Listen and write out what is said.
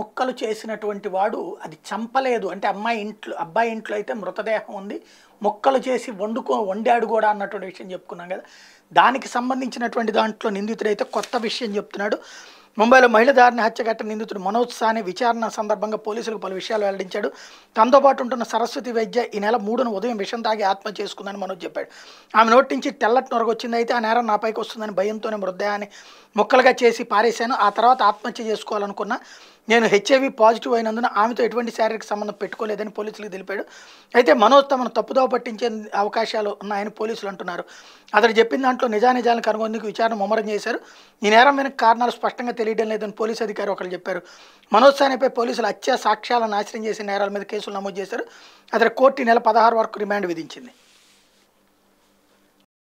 ముక్కలు చేసినటువంటి వాడు అది చంపలేదు అంటే అమ్మాయి ఇంట్లో అబ్బాయి ఇంట్లో అయితే మృతదేహం ఉంది ముక్కలు చేసి వండుకో వండాడు కూడా అన్నటువంటి విషయం చెప్పుకున్నాం కదా దానికి సంబంధించినటువంటి దాంట్లో నిందితుడైతే కొత్త విషయం చెప్తున్నాడు ముంబైలో మహిళ దారిని హత్య ఘటన నిందితుడు మనోజ్ సాని విచారణ సందర్భంగా పోలీసులకు పలు విషయాలు వెల్లడించాడు తనతో పాటు ఉంటున్న సరస్వతి వైద్య ఈ నెల మూడున ఉదయం విషం తాగి ఆత్మ చేసుకుందని మనోజ్ చెప్పాడు ఆమె నోటి నుంచి తెల్లటి నొరగొచ్చింది అయితే ఆ నేరం నాపైకి వస్తుందని భయంతోనే మృతదేహాన్ని ముక్కలుగా చేసి పారేశాను ఆ తర్వాత ఆత్మహత్య చేసుకోవాలనుకున్న నేను హెచ్ఐవి పాజిటివ్ అయినందున ఆమెతో ఎటువంటి శారీరక సంబంధం పెట్టుకోలేదని పోలీసులకు తెలిపాడు అయితే మనోజ్ తమను తప్పుదోవ పట్టించే అవకాశాలు ఉన్నాయని పోలీసులు అంటున్నారు అతడు చెప్పిన దాంట్లో నిజానిజాలను కనుగొనేందుకు విచారణ ముమ్మరం చేశారు ఈ నేరం వెనక కారణాలు స్పష్టంగా తెలియడం లేదని పోలీసు అధికారి ఒకరు చెప్పారు మనోజ్ సానిపై పోలీసులు హత్య సాక్ష్యాలను నాశనం చేసే నేరాల మీద కేసులు నమోదు చేశారు అతడి కోర్టు నెల పదహారు వరకు రిమాండ్ విధించింది